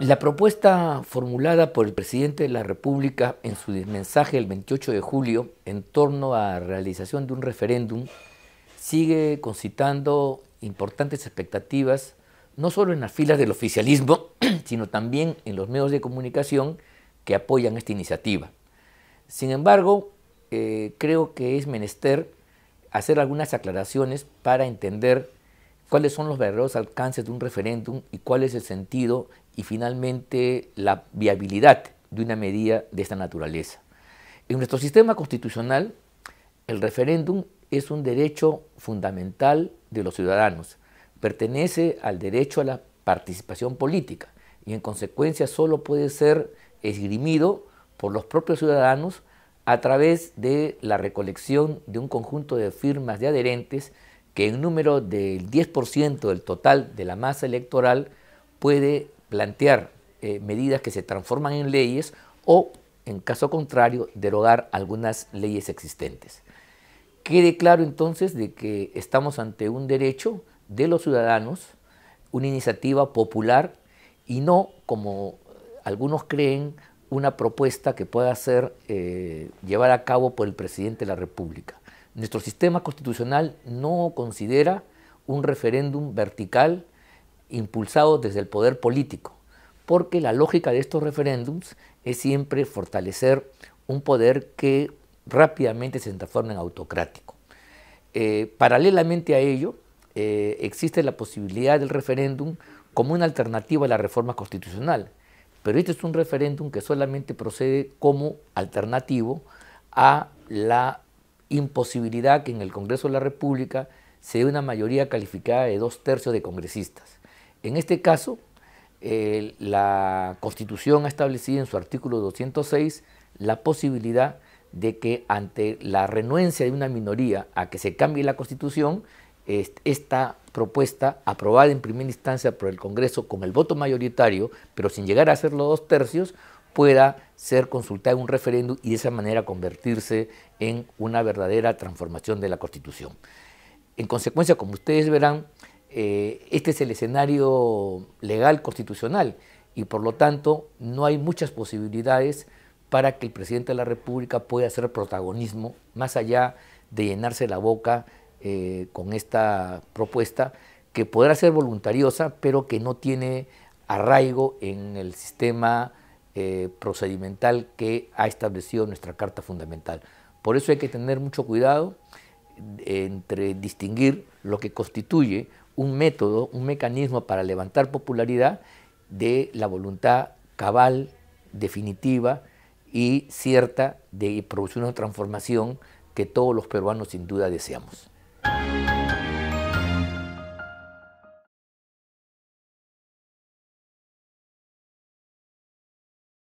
La propuesta formulada por el presidente de la República en su mensaje el 28 de julio en torno a la realización de un referéndum sigue concitando importantes expectativas, no solo en las filas del oficialismo, sino también en los medios de comunicación que apoyan esta iniciativa. Sin embargo, eh, creo que es menester hacer algunas aclaraciones para entender cuáles son los verdaderos alcances de un referéndum y cuál es el sentido y finalmente la viabilidad de una medida de esta naturaleza. En nuestro sistema constitucional, el referéndum es un derecho fundamental de los ciudadanos, pertenece al derecho a la participación política y en consecuencia solo puede ser esgrimido por los propios ciudadanos a través de la recolección de un conjunto de firmas de adherentes que en número del 10% del total de la masa electoral puede plantear eh, medidas que se transforman en leyes o, en caso contrario, derogar algunas leyes existentes. Quede claro entonces de que estamos ante un derecho de los ciudadanos, una iniciativa popular y no, como algunos creen, una propuesta que pueda ser eh, llevada a cabo por el presidente de la República. Nuestro sistema constitucional no considera un referéndum vertical impulsados desde el poder político, porque la lógica de estos referéndums es siempre fortalecer un poder que rápidamente se transforma en autocrático. Eh, paralelamente a ello, eh, existe la posibilidad del referéndum como una alternativa a la reforma constitucional, pero este es un referéndum que solamente procede como alternativo a la imposibilidad que en el Congreso de la República se dé una mayoría calificada de dos tercios de congresistas. En este caso, la Constitución ha establecido en su artículo 206 la posibilidad de que ante la renuencia de una minoría a que se cambie la Constitución, esta propuesta aprobada en primera instancia por el Congreso con el voto mayoritario, pero sin llegar a ser los dos tercios, pueda ser consultada en un referéndum y de esa manera convertirse en una verdadera transformación de la Constitución. En consecuencia, como ustedes verán, eh, este es el escenario legal constitucional y por lo tanto no hay muchas posibilidades para que el presidente de la República pueda hacer protagonismo más allá de llenarse la boca eh, con esta propuesta que podrá ser voluntariosa pero que no tiene arraigo en el sistema eh, procedimental que ha establecido nuestra Carta Fundamental. Por eso hay que tener mucho cuidado entre distinguir lo que constituye un método, un mecanismo para levantar popularidad de la voluntad cabal, definitiva y cierta de producir una transformación que todos los peruanos sin duda deseamos.